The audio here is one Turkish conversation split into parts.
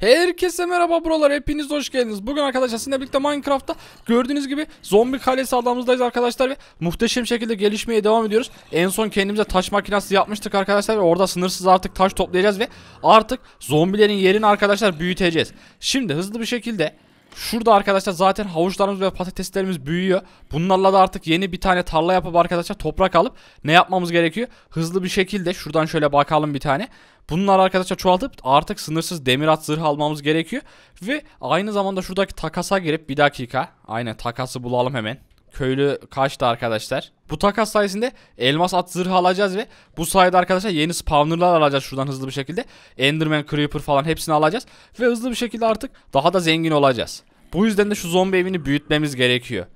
Herkese merhaba buralar hepiniz hoş geldiniz. Bugün arkadaşlar sizinle birlikte Minecraft'ta gördüğünüz gibi zombi kalesi adamızdayız arkadaşlar ve muhteşem şekilde gelişmeye devam ediyoruz. En son kendimize taş makinesi yapmıştık arkadaşlar ve orada sınırsız artık taş toplayacağız ve artık zombilerin yerini arkadaşlar büyüteceğiz. Şimdi hızlı bir şekilde Şurada arkadaşlar zaten havuçlarımız ve patateslerimiz büyüyor. Bunlarla da artık yeni bir tane tarla yapıp arkadaşlar toprak alıp ne yapmamız gerekiyor? Hızlı bir şekilde şuradan şöyle bakalım bir tane. Bunlar arkadaşlar çoğaltıp artık sınırsız demir at zırh almamız gerekiyor. Ve aynı zamanda şuradaki takasa girip bir dakika. Aynen takası bulalım hemen. Köylü kaçtı arkadaşlar. Bu takas sayesinde elmas at zırhı alacağız ve bu sayede arkadaşlar yeni spawnerlar alacağız şuradan hızlı bir şekilde. Enderman, Creeper falan hepsini alacağız. Ve hızlı bir şekilde artık daha da zengin olacağız. Bu yüzden de şu zombi evini büyütmemiz gerekiyor.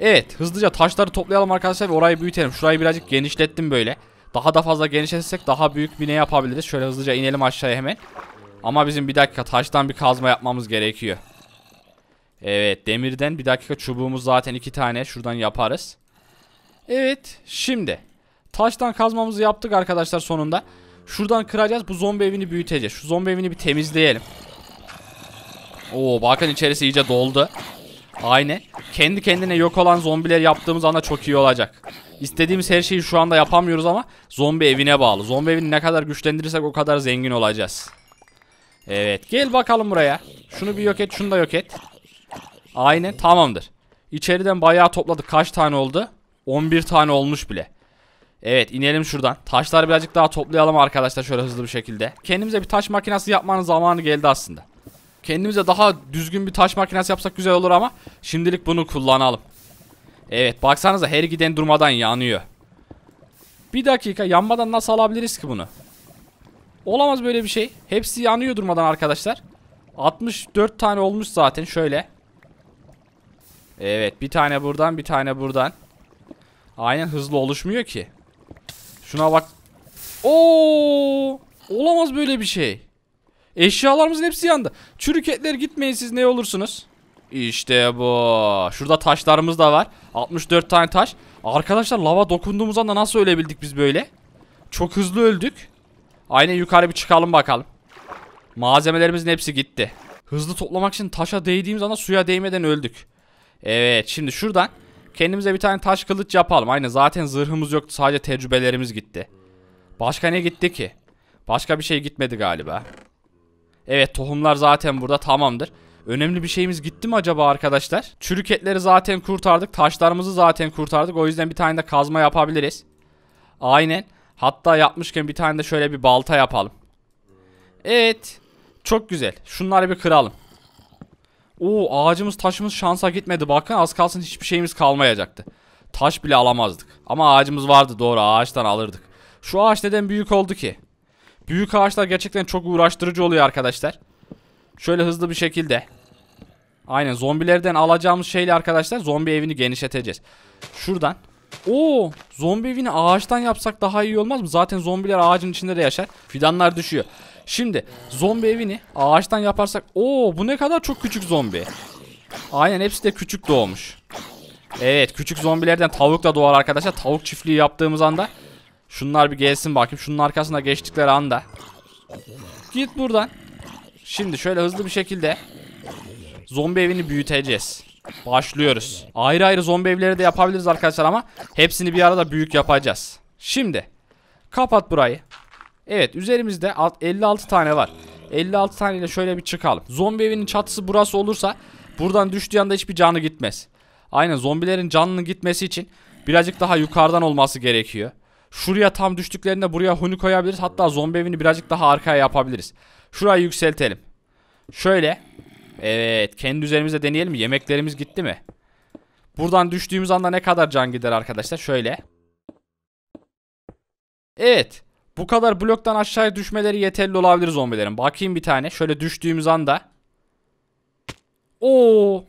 Evet hızlıca taşları toplayalım arkadaşlar ve orayı büyütelim. Şurayı birazcık genişlettim böyle. Daha da fazla genişletsek daha büyük bir ne yapabiliriz? Şöyle hızlıca inelim aşağıya hemen. Ama bizim bir dakika taştan bir kazma yapmamız gerekiyor. Evet demirden bir dakika çubuğumuz zaten iki tane şuradan yaparız. Evet şimdi taştan kazmamızı yaptık arkadaşlar sonunda. Şuradan kıracağız bu zombi evini büyüteceğiz. Şu zombi evini bir temizleyelim. Oo bakın içerisi iyice doldu. Aynen. Kendi kendine yok olan zombiler yaptığımız anda çok iyi olacak. İstediğimiz her şeyi şu anda yapamıyoruz ama zombi evine bağlı. Zombi evini ne kadar güçlendirirsek o kadar zengin olacağız. Evet gel bakalım buraya. Şunu bir yok et şunu da yok et. Aynen tamamdır. İçeriden bayağı topladık. Kaç tane oldu? 11 tane olmuş bile. Evet inelim şuradan. Taşları birazcık daha toplayalım arkadaşlar şöyle hızlı bir şekilde. Kendimize bir taş makinesi yapmanın zamanı geldi aslında. Kendimize daha düzgün bir taş makinesi yapsak güzel olur ama şimdilik bunu kullanalım. Evet baksanıza her giden durmadan yanıyor. Bir dakika yanmadan nasıl alabiliriz ki bunu? Olamaz böyle bir şey. Hepsi yanıyor durmadan arkadaşlar. 64 tane olmuş zaten şöyle. Evet bir tane buradan bir tane buradan. Aynen hızlı oluşmuyor ki. Şuna bak. Oo! Olamaz böyle bir şey. Eşyalarımızın hepsi yandı. Çürük etler gitmeyin siz ne olursunuz. İşte bu. Şurada taşlarımız da var. 64 tane taş. Arkadaşlar lava dokunduğumuz anda nasıl ölebildik biz böyle? Çok hızlı öldük. Aynen yukarı bir çıkalım bakalım. Malzemelerimizin hepsi gitti. Hızlı toplamak için taşa değdiğimiz anda suya değmeden öldük. Evet şimdi şuradan kendimize bir tane taş kılıç yapalım. Aynen zaten zırhımız yoktu sadece tecrübelerimiz gitti. Başka ne gitti ki? Başka bir şey gitmedi galiba. Evet tohumlar zaten burada tamamdır. Önemli bir şeyimiz gitti mi acaba arkadaşlar? Çürük etleri zaten kurtardık. Taşlarımızı zaten kurtardık. O yüzden bir tane de kazma yapabiliriz. Aynen. Hatta yapmışken bir tane de şöyle bir balta yapalım. Evet. Çok güzel. Şunları bir kıralım. Oo ağacımız taşımız şansa gitmedi. Bakın az kalsın hiçbir şeyimiz kalmayacaktı. Taş bile alamazdık. Ama ağacımız vardı doğru ağaçtan alırdık. Şu ağaç neden büyük oldu ki? Büyük ağaçlar gerçekten çok uğraştırıcı oluyor arkadaşlar. Şöyle hızlı bir şekilde. Aynen zombilerden alacağımız şeyle arkadaşlar zombi evini genişleteceğiz. Şuradan. Oo, zombi evini ağaçtan yapsak daha iyi olmaz mı? Zaten zombiler ağacın içinde de yaşar. Fidanlar düşüyor. Şimdi zombi evini ağaçtan yaparsak. Oo, bu ne kadar çok küçük zombi. Aynen hepsi de küçük doğmuş. Evet küçük zombilerden tavuk da doğar arkadaşlar. Tavuk çiftliği yaptığımız anda. Şunlar bir gelsin bakayım. Şunun arkasında geçtikleri anda. Git buradan. Şimdi şöyle hızlı bir şekilde Zombi evini büyüteceğiz. Başlıyoruz. Ayrı ayrı zombi evleri de yapabiliriz arkadaşlar ama hepsini bir arada büyük yapacağız. Şimdi kapat burayı. Evet üzerimizde 56 tane var. 56 taneyle şöyle bir çıkalım. Zombi evinin çatısı burası olursa buradan düştüğü anda hiçbir canı gitmez. Aynen zombilerin canının gitmesi için birazcık daha yukarıdan olması gerekiyor. Şuraya tam düştüklerinde buraya huni koyabiliriz. Hatta zombi evini birazcık daha arkaya yapabiliriz. Şurayı yükseltelim. Şöyle Evet. Kendi üzerimize deneyelim mi? Yemeklerimiz gitti mi? Buradan düştüğümüz anda ne kadar can gider arkadaşlar? Şöyle. Evet. Bu kadar bloktan aşağıya düşmeleri yeterli olabilir zombilerin. Bakayım bir tane. Şöyle düştüğümüz anda. Oo.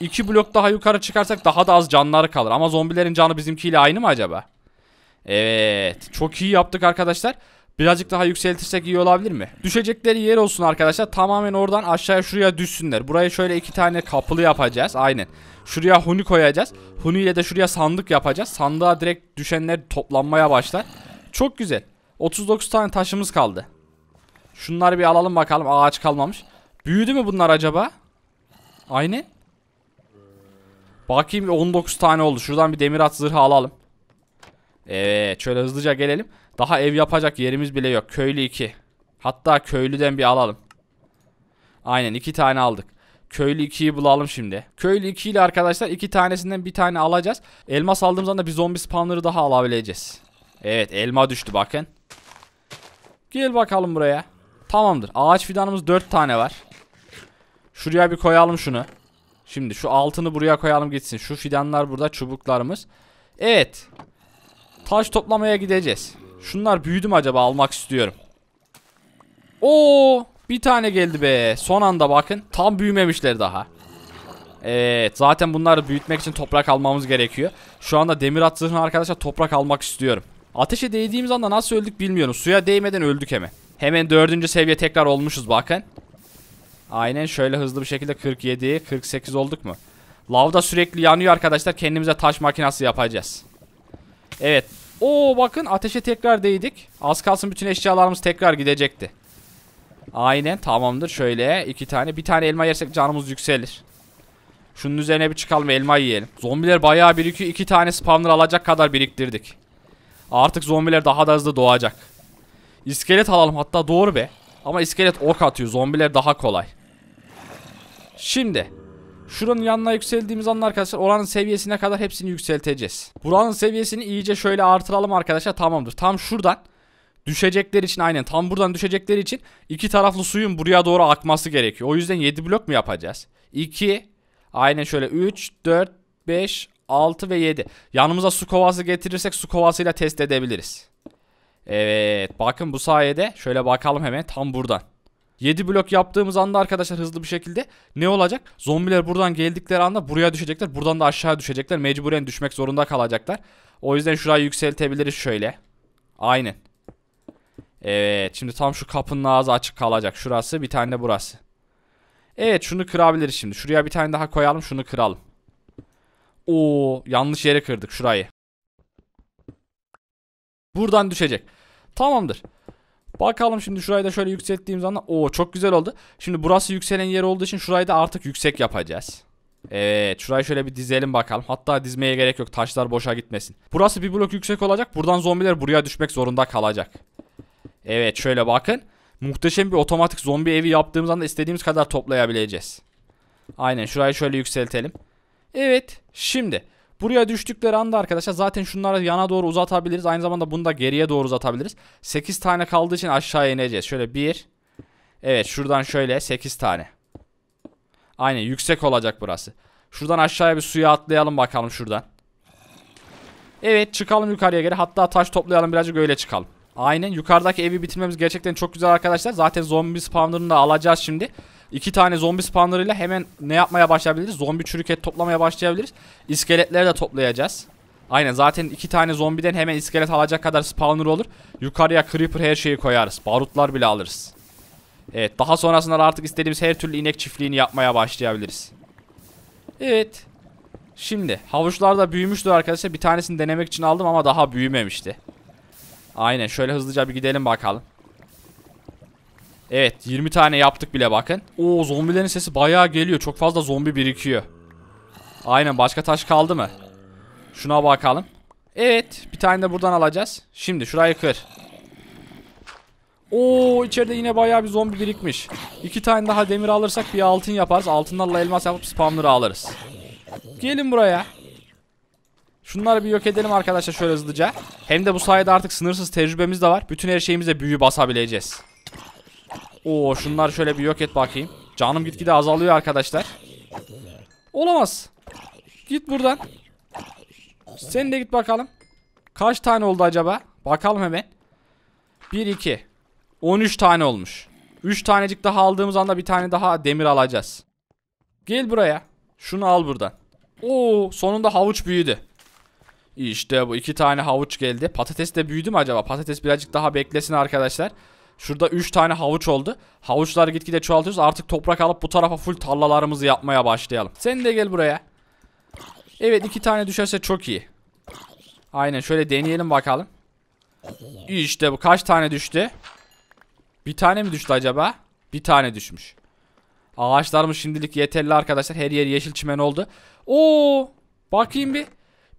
İki blok daha yukarı çıkarsak daha da az canları kalır. Ama zombilerin canı bizimkiyle aynı mı acaba? Evet. Çok iyi yaptık arkadaşlar. Arkadaşlar. Birazcık daha yükseltirsek iyi olabilir mi? Düşecekleri yer olsun arkadaşlar. Tamamen oradan aşağıya şuraya düşsünler. Buraya şöyle iki tane kapılı yapacağız. Aynen. Şuraya huni koyacağız. Huni ile de şuraya sandık yapacağız. Sandığa direkt düşenler toplanmaya başlar. Çok güzel. 39 tane taşımız kaldı. Şunları bir alalım bakalım. Ağaç kalmamış. Büyüdü mü bunlar acaba? Aynen. Bakayım 19 tane oldu. Şuradan bir demir at zırhı alalım. Evet şöyle hızlıca gelelim. Daha ev yapacak yerimiz bile yok. Köylü 2. Hatta köylüden bir alalım. Aynen 2 tane aldık. Köylü 2'yi bulalım şimdi. Köylü 2 ile arkadaşlar 2 tanesinden bir tane alacağız. Elmas aldığımız da bir zombi spawner'ı daha alabileceğiz. Evet elma düştü bakın. Gel bakalım buraya. Tamamdır. Ağaç fidanımız 4 tane var. Şuraya bir koyalım şunu. Şimdi şu altını buraya koyalım gitsin. Şu fidanlar burada çubuklarımız. Evet. Taş toplamaya gideceğiz. Şunlar büyüdü mü acaba almak istiyorum. Oo, bir tane geldi be. Son anda bakın. Tam büyümemişler daha. Evet zaten bunları büyütmek için toprak almamız gerekiyor. Şu anda demir at zırhını arkadaşlar toprak almak istiyorum. Ateşe değdiğimiz anda nasıl öldük bilmiyorum. Suya değmeden öldük hemen. Hemen dördüncü seviye tekrar olmuşuz bakın. Aynen şöyle hızlı bir şekilde 47, 48 olduk mu? Lavda sürekli yanıyor arkadaşlar. Kendimize taş makinası yapacağız. Evet. o bakın ateşe tekrar değdik. Az kalsın bütün eşyalarımız tekrar gidecekti. Aynen tamamdır. Şöyle iki tane. Bir tane elma yersek canımız yükselir. Şunun üzerine bir çıkalım elma yiyelim. Zombiler bayağı bir iki, iki tane spawner alacak kadar biriktirdik. Artık zombiler daha da hızlı doğacak. İskelet alalım hatta doğru be. Ama iskelet ok atıyor. Zombiler daha kolay. Şimdi Şuranın yanına yükseldiğimiz an arkadaşlar oranın seviyesine kadar hepsini yükselteceğiz. Buranın seviyesini iyice şöyle artıralım arkadaşlar tamamdır. Tam şuradan düşecekler için aynen tam buradan düşecekleri için iki taraflı suyun buraya doğru akması gerekiyor. O yüzden 7 blok mu yapacağız? 2 aynen şöyle 3 4 5 6 ve 7. Yanımıza su kovası getirirsek su kovasıyla test edebiliriz. Evet bakın bu sayede şöyle bakalım hemen tam buradan. 7 blok yaptığımız anda arkadaşlar hızlı bir şekilde ne olacak? Zombiler buradan geldikleri anda buraya düşecekler. Buradan da aşağıya düşecekler. Mecburen düşmek zorunda kalacaklar. O yüzden şurayı yükseltebiliriz şöyle. Aynen. Evet şimdi tam şu kapının ağzı açık kalacak. Şurası bir tane de burası. Evet şunu kırabiliriz şimdi. Şuraya bir tane daha koyalım şunu kıralım. Oo yanlış yere kırdık şurayı. Buradan düşecek. Tamamdır. Bakalım şimdi şurayı da şöyle yükselttiğim zaman o çok güzel oldu. Şimdi burası yükselen yer olduğu için şurayı da artık yüksek yapacağız. Evet şurayı şöyle bir dizelim bakalım. Hatta dizmeye gerek yok taşlar boşa gitmesin. Burası bir blok yüksek olacak. Buradan zombiler buraya düşmek zorunda kalacak. Evet şöyle bakın. Muhteşem bir otomatik zombi evi yaptığımız anda istediğimiz kadar toplayabileceğiz. Aynen şurayı şöyle yükseltelim. Evet şimdi Buraya düştükleri anda arkadaşlar zaten şunları yana doğru uzatabiliriz. Aynı zamanda bunu da geriye doğru uzatabiliriz. 8 tane kaldığı için aşağıya ineceğiz. Şöyle 1. Evet şuradan şöyle 8 tane. Aynen yüksek olacak burası. Şuradan aşağıya bir suya atlayalım bakalım şuradan. Evet çıkalım yukarıya geri. Hatta taş toplayalım birazcık öyle çıkalım. Aynen yukarıdaki evi bitirmemiz gerçekten çok güzel arkadaşlar. Zaten zombi spawner'ını da alacağız şimdi. İki tane zombi spawnlarıyla hemen ne yapmaya başlayabiliriz? Zombi çürük et toplamaya başlayabiliriz. İskeletleri de toplayacağız. Aynen zaten iki tane zombiden hemen iskelet alacak kadar spawner olur. Yukarıya creeper her şeyi koyarız. Barutlar bile alırız. Evet daha sonrasında artık istediğimiz her türlü inek çiftliğini yapmaya başlayabiliriz. Evet. Şimdi havuçlar da büyümüştür arkadaşlar. Bir tanesini denemek için aldım ama daha büyümemişti. Aynen şöyle hızlıca bir gidelim bakalım. Evet 20 tane yaptık bile bakın. Oo zombilerin sesi bayağı geliyor. Çok fazla zombi birikiyor. Aynen başka taş kaldı mı? Şuna bakalım. Evet bir tane de buradan alacağız. Şimdi şurayı kır. Oo içeride yine bayağı bir zombi birikmiş. İki tane daha demir alırsak bir altın yaparız. Altınlarla elmas yapıp spamları alırız. Gelin buraya. Şunları bir yok edelim arkadaşlar şöyle hızlıca. Hem de bu sayede artık sınırsız tecrübemiz de var. Bütün her şeyimize büyü basabileceğiz. Oo şunlar şöyle bir yok et bakayım. Canım gitgide azalıyor arkadaşlar. Olamaz. Git buradan. Sen de git bakalım. Kaç tane oldu acaba? Bakalım hemen. 1, 2. 13 tane olmuş. 3 tanecik daha aldığımız anda bir tane daha demir alacağız. Gel buraya. Şunu al buradan. Oo sonunda havuç büyüdü. İşte bu iki tane havuç geldi. Patates de büyüdü mü acaba? Patates birazcık daha beklesin arkadaşlar. Arkadaşlar. Şurada 3 tane havuç oldu. Havuçlar gitgide çoğaltıyoruz. Artık toprak alıp bu tarafa full tarlalarımızı yapmaya başlayalım. Sen de gel buraya. Evet iki tane düşerse çok iyi. Aynen şöyle deneyelim bakalım. İşte bu kaç tane düştü? Bir tane mi düştü acaba? Bir tane düşmüş. Ağaçlarımız şimdilik yeterli arkadaşlar. Her yer yeşil çimen oldu. Oo, bakayım bir.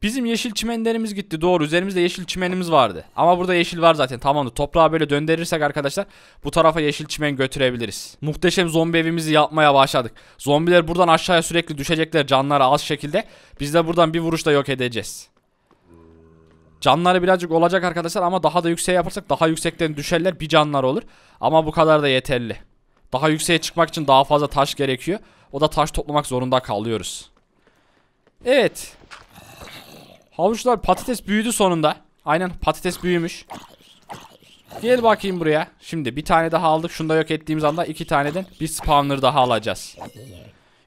Bizim yeşil çimenlerimiz gitti doğru üzerimizde yeşil çimenimiz vardı. Ama burada yeşil var zaten tamamdır. Toprağı böyle döndürürsek arkadaşlar bu tarafa yeşil çimen götürebiliriz. Muhteşem zombi evimizi yapmaya başladık. Zombiler buradan aşağıya sürekli düşecekler canları az şekilde. Biz de buradan bir vuruşla yok edeceğiz. Canları birazcık olacak arkadaşlar ama daha da yükseğe yaparsak daha yüksekten düşerler bir canlar olur. Ama bu kadar da yeterli. Daha yükseğe çıkmak için daha fazla taş gerekiyor. O da taş toplamak zorunda kalıyoruz. Evet. Havuçlar patates büyüdü sonunda. Aynen patates büyümüş. Gel bakayım buraya. Şimdi bir tane daha aldık. Şunu da yok ettiğimiz anda iki taneden bir spawner daha alacağız.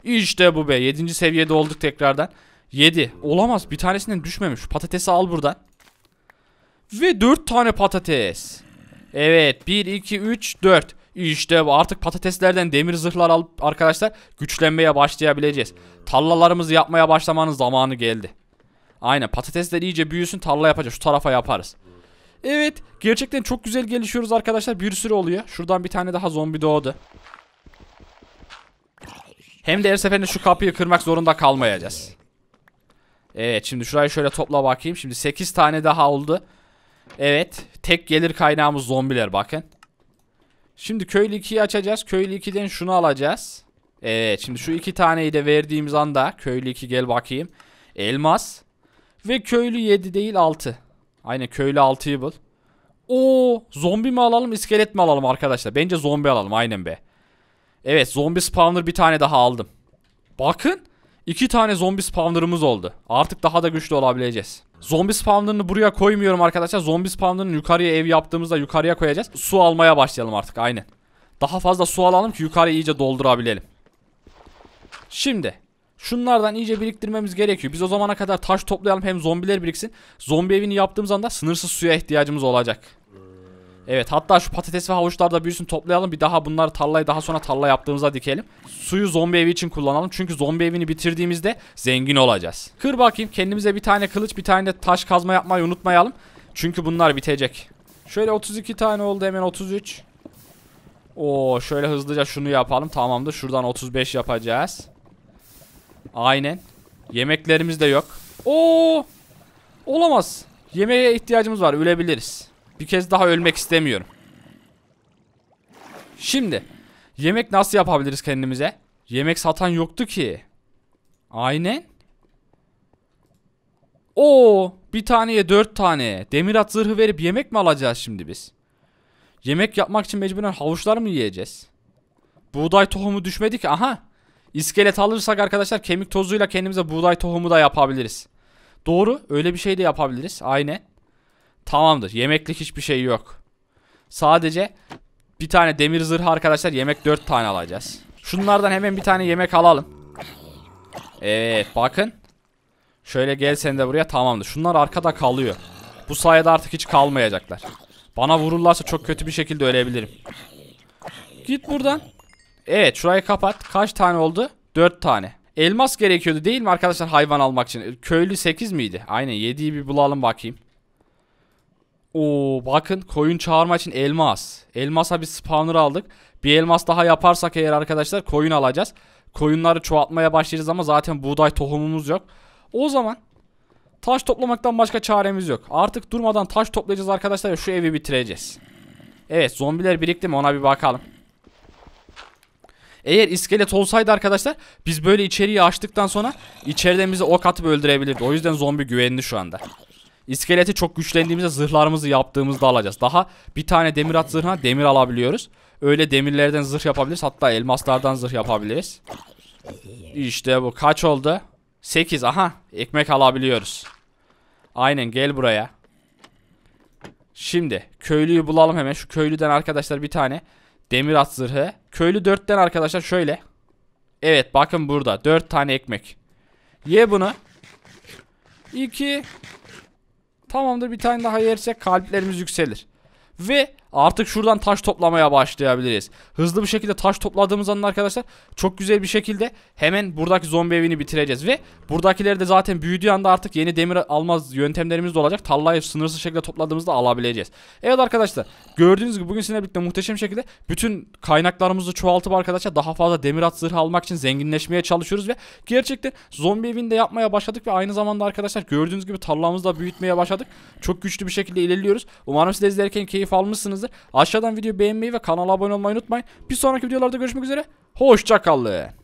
İşte bu be. Yedinci seviyede olduk tekrardan. Yedi. Olamaz. Bir tanesinden düşmemiş. Patatesi al buradan. Ve dört tane patates. Evet. Bir, iki, üç, dört. İşte bu. artık patateslerden demir zırhlar alıp arkadaşlar güçlenmeye başlayabileceğiz. Tallalarımızı yapmaya başlamanın zamanı geldi. Aynen patatesler iyice büyüsün tarla yapacağız. Şu tarafa yaparız. Evet gerçekten çok güzel gelişiyoruz arkadaşlar. Bir sürü oluyor. Şuradan bir tane daha zombi doğdu. Hem de her seferinde şu kapıyı kırmak zorunda kalmayacağız. Evet şimdi şurayı şöyle topla bakayım. Şimdi 8 tane daha oldu. Evet tek gelir kaynağımız zombiler bakın. Şimdi köylü 2'yi açacağız. Köylü 2'den şunu alacağız. Evet şimdi şu iki taneyi de verdiğimiz anda köylü 2 gel bakayım. Elmas. Ve köylü 7 değil 6. Aynen köylü 6'yı bul. O zombi mi alalım iskelet mi alalım arkadaşlar? Bence zombi alalım aynen be. Evet zombi spawner bir tane daha aldım. Bakın iki tane zombi spawnerımız oldu. Artık daha da güçlü olabileceğiz. Zombi spawnerını buraya koymuyorum arkadaşlar. Zombi spawnerını yukarıya ev yaptığımızda yukarıya koyacağız. Su almaya başlayalım artık aynen. Daha fazla su alalım ki yukarı iyice doldurabilelim. Şimdi Şunlardan iyice biriktirmemiz gerekiyor. Biz o zamana kadar taş toplayalım hem zombiler biriksin. Zombi evini yaptığımız anda sınırsız suya ihtiyacımız olacak. Evet hatta şu patates ve havuçlar da büyüsün toplayalım. Bir daha bunları tarlayı daha sonra tarla yaptığımızda dikelim. Suyu zombi evi için kullanalım. Çünkü zombi evini bitirdiğimizde zengin olacağız. Kır bakayım kendimize bir tane kılıç bir tane de taş kazma yapmayı unutmayalım. Çünkü bunlar bitecek. Şöyle 32 tane oldu hemen 33. Oo şöyle hızlıca şunu yapalım. Tamamdır şuradan 35 yapacağız. Aynen. Yemeklerimiz de yok. Oo! Olamaz. Yemeğe ihtiyacımız var. Ölebiliriz. Bir kez daha ölmek istemiyorum. Şimdi yemek nasıl yapabiliriz kendimize? Yemek satan yoktu ki. Aynen. Oo, bir taneye dört tane. Demir at zırhı verip yemek mi alacağız şimdi biz? Yemek yapmak için mecburen havuçlar mı yiyeceğiz? Buğday tohumu düşmedi ki. Aha. İskelet alırsak arkadaşlar kemik tozuyla kendimize buğday tohumu da yapabiliriz. Doğru öyle bir şey de yapabiliriz. Aynen. Tamamdır. Yemeklik hiçbir şey yok. Sadece bir tane demir zırhı arkadaşlar yemek 4 tane alacağız. Şunlardan hemen bir tane yemek alalım. Evet bakın. Şöyle gel sen de buraya tamamdır. Şunlar arkada kalıyor. Bu sayede artık hiç kalmayacaklar. Bana vururlarsa çok kötü bir şekilde ölebilirim. Git buradan. Evet şurayı kapat. Kaç tane oldu? 4 tane. Elmas gerekiyordu değil mi arkadaşlar hayvan almak için? Köylü 8 miydi? Aynen 7'yi bir bulalım bakayım. Oo bakın koyun çağırma için elmas. Elmasa bir spawner aldık. Bir elmas daha yaparsak eğer arkadaşlar koyun alacağız. Koyunları çoğaltmaya başlayacağız ama zaten buğday tohumumuz yok. O zaman taş toplamaktan başka çaremiz yok. Artık durmadan taş toplayacağız arkadaşlar ve şu evi bitireceğiz. Evet zombiler birikti mi ona bir bakalım. Eğer iskelet olsaydı arkadaşlar biz böyle içeriği açtıktan sonra içeriden bizi ok atıp öldürebilirdi. O yüzden zombi güvenli şu anda. İskeleti çok güçlendiğimizde zırhlarımızı yaptığımızda alacağız. Daha bir tane demir at zırhına demir alabiliyoruz. Öyle demirlerden zırh yapabiliriz. Hatta elmaslardan zırh yapabiliriz. İşte bu. Kaç oldu? 8. Aha. Ekmek alabiliyoruz. Aynen gel buraya. Şimdi köylüyü bulalım hemen. Şu köylüden arkadaşlar bir tane Demir at zırhı. Köylü dörtten arkadaşlar şöyle. Evet bakın burada dört tane ekmek. Ye bunu. İki. Tamamdır bir tane daha yersek kalplerimiz yükselir. Ve Artık şuradan taş toplamaya başlayabiliriz. Hızlı bir şekilde taş topladığımız zaman arkadaşlar çok güzel bir şekilde hemen buradaki zombi evini bitireceğiz. Ve buradakileri de zaten büyüdüğü anda artık yeni demir almaz yöntemlerimiz de olacak. Talla'yı sınırsız şekilde topladığımızda alabileceğiz. Evet arkadaşlar gördüğünüz gibi bugün sizinle birlikte muhteşem şekilde bütün kaynaklarımızı çoğaltıp arkadaşlar daha fazla demir at zırh almak için zenginleşmeye çalışıyoruz. Ve gerçekten zombi evini de yapmaya başladık ve aynı zamanda arkadaşlar gördüğünüz gibi tarlamızı da büyütmeye başladık. Çok güçlü bir şekilde ilerliyoruz. Umarım siz de izlerken keyif almışsınız beğenmişsinizdir. Aşağıdan video beğenmeyi ve kanala abone olmayı unutmayın. Bir sonraki videolarda görüşmek üzere. Hoşçakalın.